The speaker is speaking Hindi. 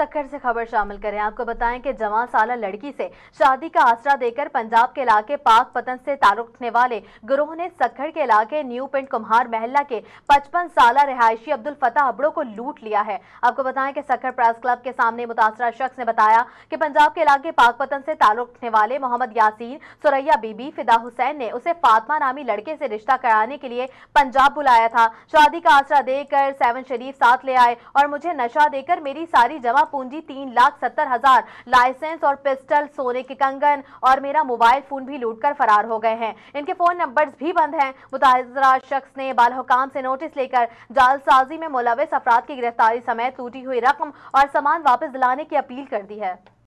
सखर से खबर शामिल करें आपको बताएं कि जवान साला लड़की से शादी का आसरा देकर पंजाब के इलाके पाक पतन से ताल्लुक रखने वाले गुरोह ने सखर के इलाके न्यू पिंड कुम्हार महल्ला के 55 साल रिहायशी अब्दुल फतेह अबड़ो को लूट लिया है आपको बताएं कि सखर प्रेस क्लब के सामने मुतासरा शख्स ने बताया कि पंजाब के इलाके पाक पतन से ताल्लुक रखने वाले मोहम्मद यासीन सुरैया बीबी फिदा हुसैन ने उसे फातमा नामी लड़के से रिश्ता कराने के लिए पंजाब बुलाया था शादी का आसरा देकर सेवन शरीफ साथ ले आए और मुझे नशा देकर मेरी सारी जमा पूंजी तीन लाख सत्तर हजार लाइसेंस और पिस्टल सोने के कंगन और मेरा मोबाइल फोन भी लूट कर फरार हो गए हैं इनके फोन नंबर भी बंद है मुताजरा शख्स ने बाल हुकाम से नोटिस लेकर जालसाजी में मुलविस अफराद की गिरफ्तारी समेत टूटी हुई रकम और सामान वापस दिलाने की अपील कर दी है